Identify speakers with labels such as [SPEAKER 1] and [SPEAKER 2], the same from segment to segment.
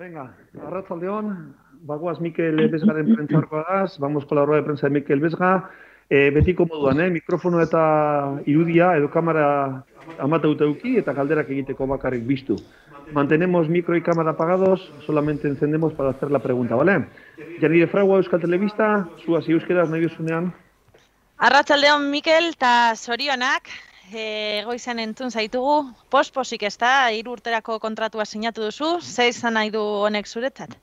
[SPEAKER 1] Venga,
[SPEAKER 2] arratza bagoaz Mikel Bezgaren prentzarkoa daz, vamos con la rueda de prensa de Mikel Bezga, eh, beti moduan, eh? mikrofono eta irudia edo kamara amate utauki, eta galderak egiteko bakarrik biztu. Mantenemos mikro y cámara apagados, solamente encendemos para hacer la pregunta, ¿vale? Janire Fragua, Euskal Telebista, zuaz euskeraz nahi duzunean.
[SPEAKER 1] Arratza Mikel, eta sorionak e, goizan entzun zaitugu, pospozik ez da, irurterako kontratua sinatu duzu, ze izan nahi du honek zuretzat?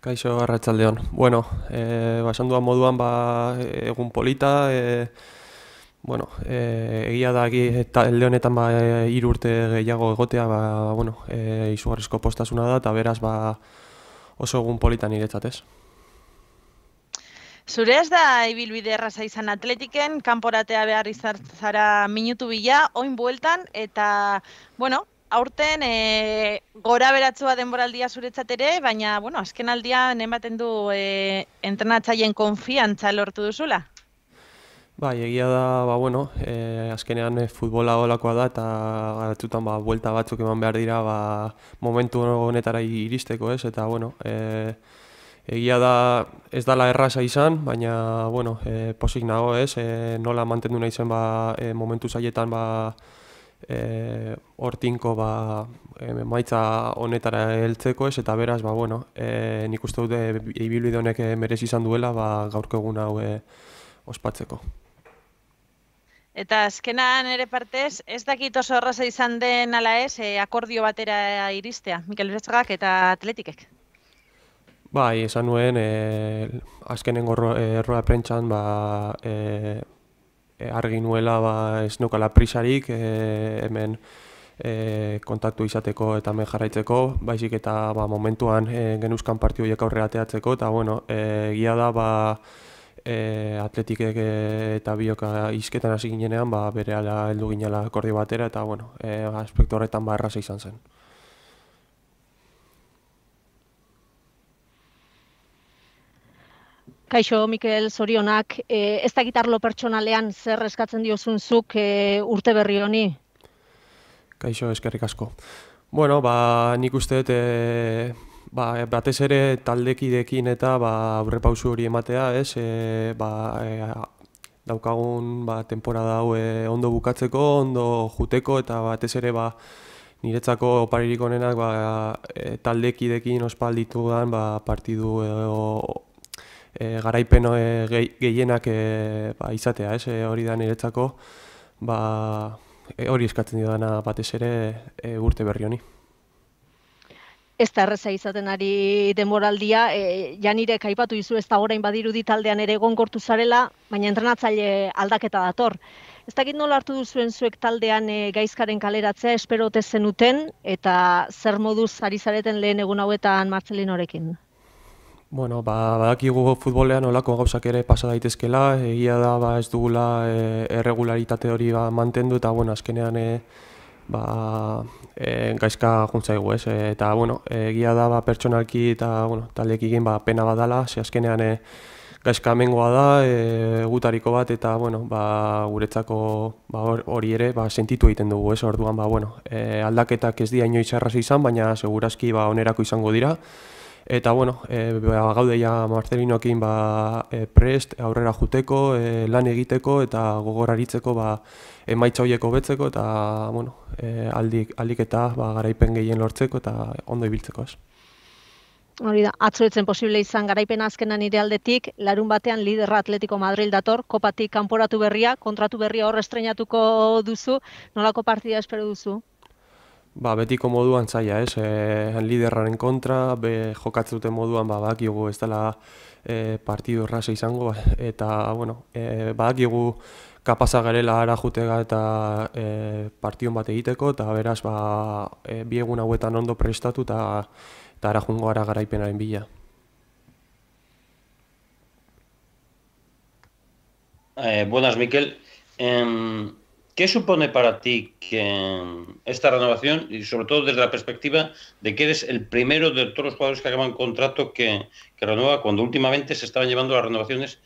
[SPEAKER 3] Kaixo, arratzalde Bueno, e, eh, ba, duan moduan ba, egun polita, eh, bueno, e, egia da, eta leonetan ba, irurte gehiago egotea, ba, ba bueno, e, izugarrizko postasuna da, eta beraz ba, oso egun polita niretzat
[SPEAKER 1] Zure ez da ibilbide erraza izan atletiken, kanporatea behar izan zara minutu bila, oin bueltan, eta, bueno, aurten e, gora beratzua denboraldia zuretzat ere, baina, bueno, azken aldia nematen du e, eh, entrenatzaien konfiantza lortu duzula.
[SPEAKER 3] Bai, egia da, ba, bueno, e, azkenean e, futbola olakoa da, eta garatutan, ba, buelta batzuk eman behar dira, ba, momentu honetara iristeko, ez, eta, bueno, e, Egia da ez dala erraza izan, baina bueno, e, posik nago ez, e, nola mantendu nahi zen ba, e, momentu zaietan ba, e, hortinko ba, e, maitza honetara heltzeko ez, eta beraz, ba, bueno, e, nik uste dute ibilbide honek e, merezi izan duela ba, gaurko egun hau e, ospatzeko.
[SPEAKER 1] Eta azkenan ere partez, ez dakit oso erraza izan den ala ez, e, akordio batera iristea, Mikel Uretzagak eta Atletikek.
[SPEAKER 3] Bai, esan nuen, e, eh, azkenengo erroa prentxan, ba, e, argi nuela, ba, ez nukala prisarik, e, hemen e, kontaktu izateko eta hemen jarraitzeko, baizik eta ba, momentuan genuzkan partiu jeka aurrera teatzeko, eta bueno, e, da, ba, e, atletikek eta bioka ah, izketan hasi ginean, ba, bere ala heldu ginela akordi batera, eta bueno, e, aspektu horretan ba, erraza izan zen.
[SPEAKER 1] Kaixo, Mikel, zorionak, e, eh, ez da gitarlo pertsonalean zer eskatzen diozun zuk eh, urte berri honi?
[SPEAKER 3] Kaixo, eskerrik asko. Bueno, ba, nik uste dut, e, ba, batez ere taldekidekin eta ba, hori ematea, ez, e, ba, daukagun ba, temporada hau ondo bukatzeko, ondo juteko eta batez ere ba, niretzako oparirik honenak ba, taldekidekin ospalditu ba, partidu e, e, garaipen eh, gehienak e, ba, izatea, ez, e, hori da niretzako, ba, hori eskatzen dana batez ere urte berri honi.
[SPEAKER 1] Ez da erreza izaten ari demoraldia, e, janirek aipatu izu ez da orain badiru ditaldean ere egonkortu zarela, baina entrenatzaile aldaketa dator. Ez dakit nola hartu duzuen zuek taldean gaizkaren kaleratzea espero zenuten eta zer moduz ari zareten lehen egun hauetan Martzelin horekin?
[SPEAKER 3] Bueno, ba, badakigu futbolean olako gauzak ere pasa daitezkela, egia da ba, ez dugula e, erregularitate hori ba, mantendu eta bueno, azkenean e, ba, e, gaizka juntza egu eta bueno, egia da ba, pertsonalki eta bueno, taldeki egin ba, pena badala, ze azkenean e, gaizka amengoa da, e, gutariko bat eta bueno, ba, guretzako ba, hori ere ba, sentitu egiten dugu ez. Orduan, ba, bueno, e, aldaketak ez dira inoiz izan, baina segurazki ba, onerako izango dira. Eta bueno, eh ba, gaude ja ba, e, prest aurrera joteko, e, lan egiteko eta gogoraritzeko ba emaitza hoiek hobetzeko eta bueno, e, aldik aldik ba, garaipen gehien lortzeko eta ondo ibiltzeko, ez.
[SPEAKER 1] Hori da, posible izan garaipen azkena nire aldetik, larun batean liderra Atletico Madrid dator, kopatik kanporatu berria, kontratu berria hor estreinatuko duzu, nolako partida espero duzu?
[SPEAKER 3] ba, betiko moduan zaila, ez? E, liderraren kontra, be, jokatzuten moduan, ba, bakiugu ez dela e, partidu izango, ba, eta, bueno, e, bakiugu kapaza garela ara jutega eta e, partion bat egiteko, eta beraz, ba, e, biegun hauetan ondo prestatu, eta, eta ara jungo ara garaipenaren bila.
[SPEAKER 2] Eh, buenas, Mikel. Eh, ¿Qué supone para ti que em, esta renovación y sobre todo desde la perspectiva de que eres el primero de todos los jugadores que acaban contrato que, renueva cuando últimamente se estaban llevando las renovaciones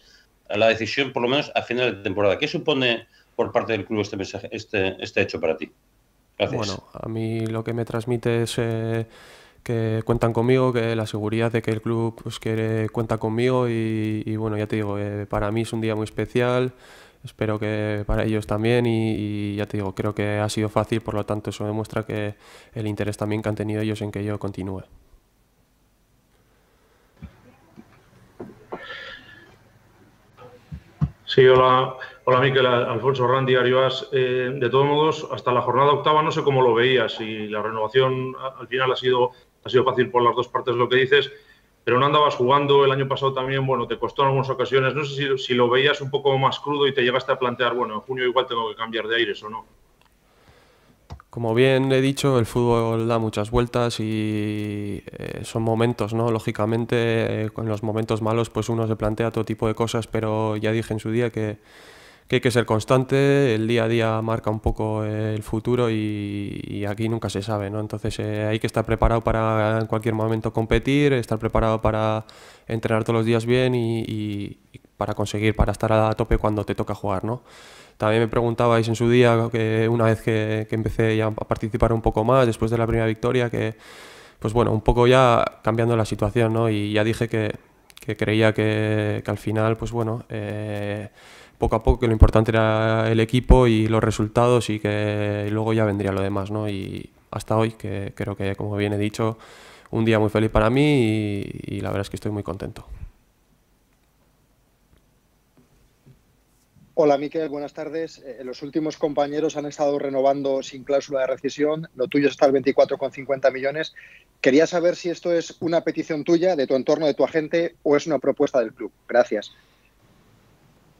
[SPEAKER 2] a la decisión por lo menos a final de temporada? ¿Qué supone por parte del club este, mensaje, este, este hecho para ti? Bueno,
[SPEAKER 3] a mí lo que me transmite es... Eh, que cuentan conmigo, que la seguridad de que el club pues, quiere cuenta conmigo y, bueno, ya te digo, eh, para mí es un día muy especial espero que para ellos también y, ya te digo, creo que ha sido fácil, por lo tanto eso demuestra que el interés también que han tenido ellos en que yo continúe.
[SPEAKER 2] Sí, hola, hola Miquel, Alfonso Randi, Arias, eh, de todos modos, hasta la jornada octava no sé cómo lo veías y la renovación al final ha sido, ha sido fácil por las dos partes lo que dices pero no andabas jugando. El año pasado también, bueno, te costó en algunas ocasiones. No sé si, lo veías un poco más crudo y te llegaste a plantear, bueno, en junio igual tengo que cambiar de aires o no.
[SPEAKER 3] Como bien he dicho, el fútbol da muchas vueltas y eh, son momentos, ¿no? Lógicamente, eh, con en los momentos malos, pues uno se plantea todo tipo de cosas, pero ya dije en su día que que hay que ser constante, el día a día marca un poco el futuro y, aquí nunca se sabe, ¿no? Entonces eh, hay que estar preparado para en cualquier momento competir, estar preparado para entrenar todos los días bien y, para conseguir, para estar a tope cuando te toca jugar, ¿no? También me preguntabais en su día, que una vez que, que empecé ya a participar un poco más, después de la primera victoria, que pues bueno, un poco ya cambiando la situación, ¿no? Y ya dije que, que creía que, que, al final, pues bueno, eh, poco a poco, que lo importante era el equipo y los resultados y que luego ya vendría lo demás, ¿no? Y hasta hoy, que creo que, como bien he dicho, un día muy feliz para mí y, la verdad es que estoy muy contento.
[SPEAKER 4] Hola Miquel, buenas tardes. Eh, los últimos compañeros han estado renovando sin cláusula de rescisión. Lo tuyo está al 24,50 millones. Quería saber si esto es una petición tuya, de tu entorno, de tu agente, o es una propuesta del club. Gracias.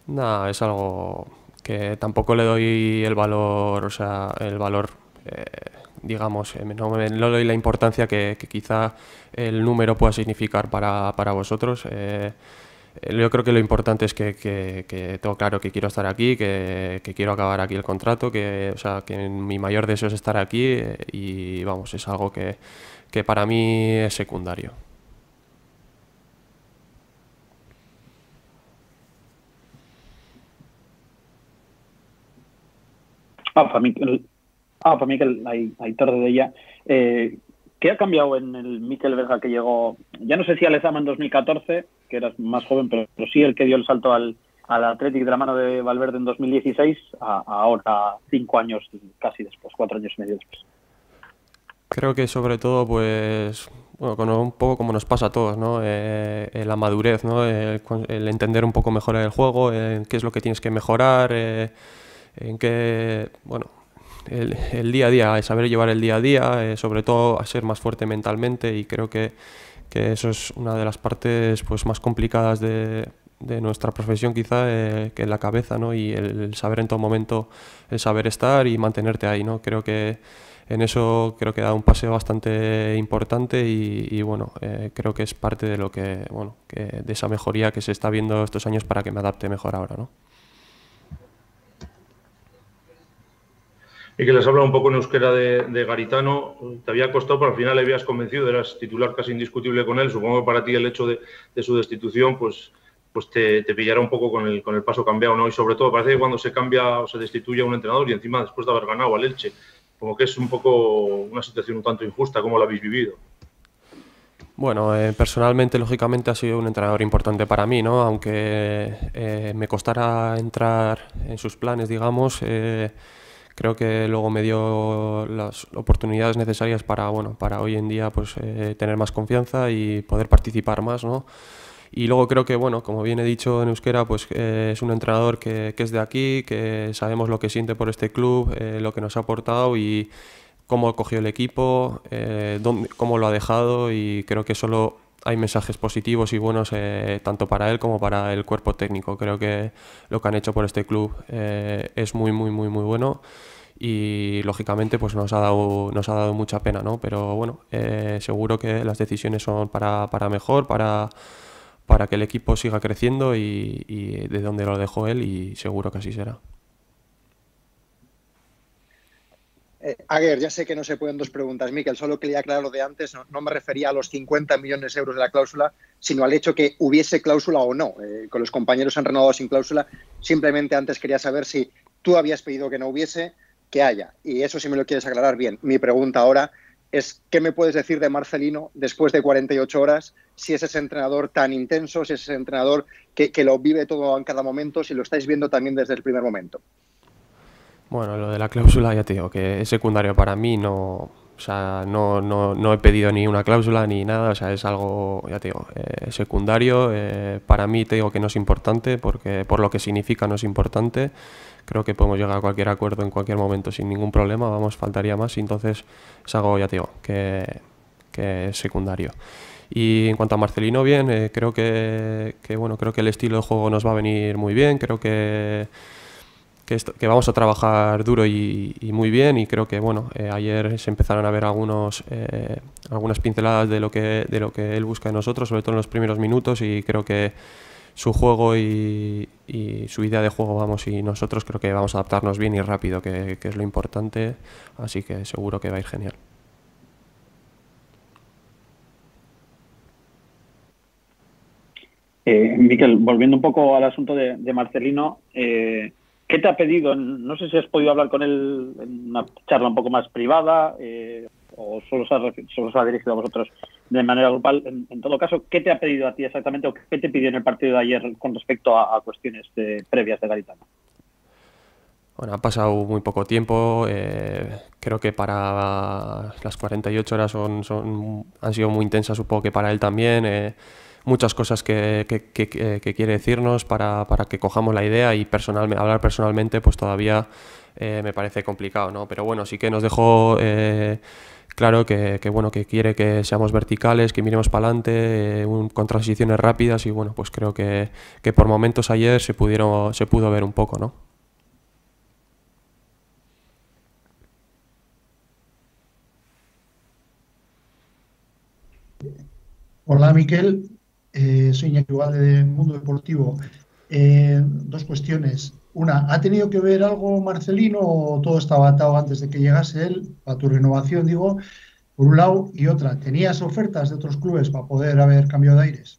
[SPEAKER 3] No, es algo que tampoco le doy el valor, o sea, el valor, eh, digamos, eh, no, le doy la importancia que, quizá el número pueda significar para, para vosotros. Eh, yo creo que lo importante es que, tengo claro que quiero estar aquí, que, quiero acabar aquí el contrato, que, o sea, que mi mayor deseo es estar aquí y vamos, es algo que, para mí es secundario.
[SPEAKER 4] Ah, Mikel, ah, de ella, eh, ¿qué ha cambiado en el Mikel Verga que llegó, ya no sé si al Lezama en 2014, que eras más joven, pero, sí el que dio el salto al, al de la mano de Valverde en 2016, a, ahora cinco años casi después, cuatro años y medio después?
[SPEAKER 3] Creo que sobre todo, pues, bueno, un poco como nos pasa a todos, ¿no? Eh, eh, la madurez, ¿no? El, entender un poco mejor el juego, qué es lo que tienes que mejorar, eh, en que, bueno, el, día a día, saber llevar el día a día, eh, sobre todo a ser más fuerte mentalmente y creo que, eso es una de las partes pues, más complicadas de, nuestra profesión quizá, eh, que que la cabeza ¿no? y el, saber en todo momento, el saber estar y mantenerte ahí. ¿no? Creo que en eso creo que da un paseo bastante importante y, bueno, eh, creo que es parte de lo que, bueno, que de esa mejoría que se está viendo estos años para que me adapte mejor ahora. ¿no?
[SPEAKER 2] y que les habla un poco en euskera de, Garitano. Te había costado, pero al final le habías convencido, eras titular casi indiscutible con él. Supongo que para ti el hecho de, de su destitución, pues, pues te, pillará un poco con el, con el paso cambiado, ¿no? Y sobre todo, parece que cuando se cambia o se destituye a un entrenador y encima después de haber ganado al Elche, como que es un poco una situación un tanto injusta, ¿cómo la habéis vivido?
[SPEAKER 3] Bueno, eh, personalmente, lógicamente, ha sido un entrenador importante para mí, ¿no? Aunque eh, me costara entrar en sus planes, digamos. Eh, creo que luego me dio las oportunidades necesarias para, bueno, para hoy en día pues, eh, tener más confianza y poder participar más, ¿no? Y luego creo que, bueno, como bien he dicho en Euskera, pues eh, es un entrenador que, que, es de aquí, que sabemos lo que siente por este club, eh, lo que nos ha aportado y cómo cogido el equipo, dónde, cómo lo ha dejado y creo que solo hay mensajes positivos y buenos eh, tanto para él como para el cuerpo técnico. Creo que lo que han hecho por este club eh, es muy, muy, muy, muy bueno y lógicamente pues nos ha dado, nos ha dado mucha pena, ¿no? Pero bueno, eh, seguro que las decisiones son para, mejor, para, para que el equipo siga creciendo y, y de donde lo dejó él y seguro que así será.
[SPEAKER 4] Aguer, ya sé que no se pueden dos preguntas, Miquel, solo quería aclarar lo de antes, no, me refería a los 50 millones de euros de la cláusula, sino al hecho que hubiese cláusula o no, eh, Con los compañeros han renovado sin cláusula, simplemente antes quería saber si tú habías pedido que no hubiese, que haya, y eso si me lo quieres aclarar bien. Mi pregunta ahora es, ¿qué me puedes decir de Marcelino después de 48 horas? Si es ese entrenador tan intenso, si es ese entrenador que lo vive todo en cada momento, si lo estáis viendo también desde el primer momento.
[SPEAKER 3] Bueno, lo de la cláusula ya te digo que es secundario para mí, no, no, no, no he pedido ni una cláusula ni nada, o sea, es algo, ya te digo, eh, secundario. Eh, para mí te digo que no es importante, porque por lo que significa no es importante. Creo que podemos llegar a cualquier acuerdo en cualquier momento sin ningún problema, vamos, faltaría más. Entonces es algo, ya te digo, que, que es secundario. Y en cuanto a Marcelino, bien, eh, creo que, que, bueno, creo que el estilo de juego nos va a venir muy bien, creo que que, vamos a trabajar duro y, muy bien y creo que bueno eh, ayer se empezaron a ver algunos eh, algunas pinceladas de lo que de lo que él busca de nosotros sobre todo en los primeros minutos y creo que su juego y, su idea de juego vamos y nosotros creo que vamos a adaptarnos bien y rápido que, es lo importante así que seguro que va a ir genial
[SPEAKER 4] eh, Miquel, volviendo un poco al asunto de, Marcelino, ¿Qué te ha pedido? No sé si has podido hablar con él en una charla un poco más privada eh, o solo se, ha, dirigido a vosotros de manera grupal. En, todo caso, ¿qué te ha pedido a ti exactamente o qué te pidió en el partido de ayer con respecto a, cuestiones de, previas de Garitano?
[SPEAKER 3] Bueno, ha pasado muy poco tiempo. Eh, creo que para las 48 horas son, han sido muy intensas, supongo que para él también. Eh, muchas cosas que, eh, quiere decirnos para, que cojamos la idea y personal, hablar personalmente pues todavía eh, me parece complicado, ¿no? Pero bueno, sí que nos dejó eh, claro que, bueno, que quiere que seamos verticales, que miremos para adelante, con transiciones rápidas y bueno, pues creo que, por momentos ayer se, pudieron, se pudo ver un poco, ¿no?
[SPEAKER 4] Hola Miquel, eh, soy igual de Mundo Deportivo. Eh, dos cuestiones. Una, ¿ha tenido que ver algo Marcelino o todo estaba atado antes de que llegase él, para tu renovación, digo, por un lado? Y otra, ¿tenías ofertas de otros clubes para poder haber cambiado de aires?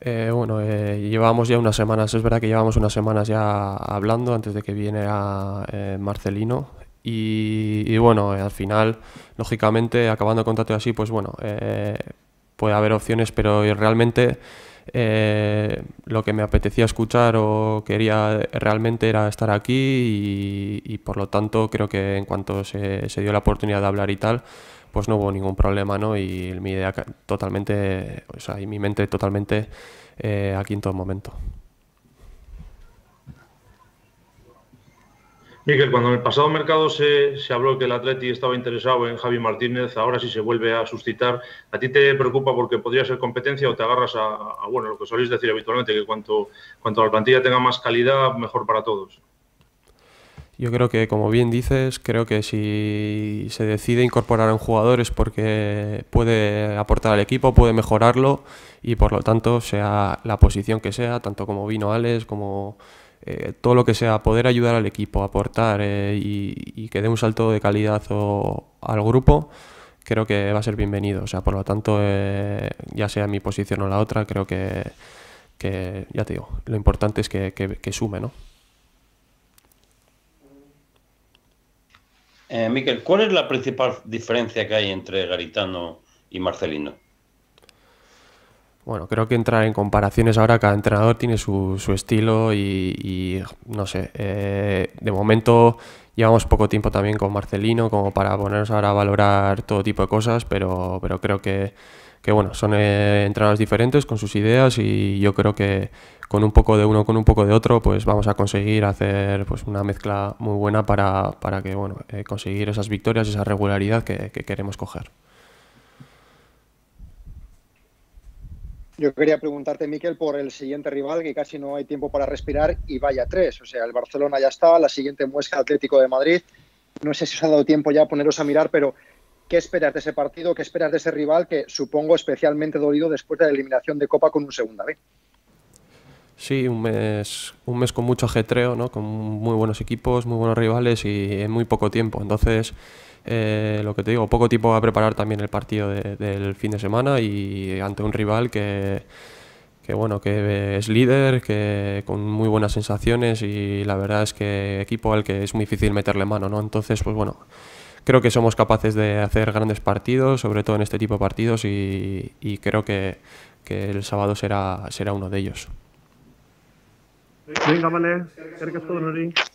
[SPEAKER 3] Eh, bueno, eh, llevamos ya unas semanas, es verdad que llevamos unas semanas ya hablando antes de que viene a Marcelino. Y, bueno, al final, lógicamente, acabando de contrato así, pues bueno, puede haber opciones, pero realmente eh, lo que me apetecía escuchar o quería realmente era estar aquí y, por lo tanto creo que en cuanto se, dio la oportunidad de hablar y tal, pues no hubo ningún problema, ¿no? Y mi idea totalmente, o sea, y mi mente totalmente eh, aquí en todo momento.
[SPEAKER 2] Miguel, cuando en el pasado mercado se, se, habló que el Atleti estaba interesado en Javi Martínez, ahora sí se vuelve a suscitar. ¿A ti te preocupa porque podría ser competencia o te agarras a, bueno, lo que soléis decir habitualmente, que cuanto, cuanto la plantilla tenga más calidad, mejor para todos?
[SPEAKER 3] Yo creo que, como bien dices, creo que si se decide incorporar a un jugador es porque puede aportar al equipo, puede mejorarlo y por lo tanto, sea la posición que sea, tanto como vino Alex, como eh, todo lo que sea, poder ayudar al equipo, aportar eh, y, que dé un salto de calidad al grupo, creo que va a ser bienvenido. O sea, por lo tanto, eh, ya sea mi posición o la otra, creo que, ya te digo, lo importante es que, que, sume, ¿no?
[SPEAKER 2] Miquel, ¿cuál es la principal diferencia que hay entre Garitano y Marcelino?
[SPEAKER 3] Bueno, creo que entrar en comparaciones ahora, cada entrenador tiene su, su estilo y, no sé, eh, de momento llevamos poco tiempo también con Marcelino como para ponernos ahora a valorar todo tipo de cosas, pero, pero creo que, que bueno, son eh, entrenadores diferentes con sus ideas y yo creo que con un poco de uno, con un poco de otro, pues vamos a conseguir hacer pues una mezcla muy buena para, para que, bueno, eh, conseguir esas victorias, y esa regularidad que, que queremos coger.
[SPEAKER 4] Yo quería preguntarte, Miquel, por el siguiente rival, que casi no hay tiempo para respirar, y vaya tres. O sea, el Barcelona ya está, la siguiente muesca Atlético de Madrid. No sé si os ha dado tiempo ya a poneros a mirar, pero ¿qué esperas de ese partido? ¿Qué esperas de ese rival que supongo especialmente dolido después de la eliminación de Copa con un segunda vez?
[SPEAKER 3] Sí, un mes, un mes con mucho ajetreo, ¿no? con muy buenos equipos, muy buenos rivales y en muy poco tiempo. Entonces, eh, lo que te digo, poco tiempo a preparar también el partido del fin de semana y ante un rival que, que, bueno, que es líder, que con muy buenas sensaciones y la verdad es que equipo al que es muy difícil meterle mano, ¿no? Entonces, pues bueno, creo que somos capaces de hacer grandes partidos, sobre todo en este tipo de partidos y, creo que, que el sábado será, será uno de ellos.
[SPEAKER 4] रिंग अमन है करके उसको रिंग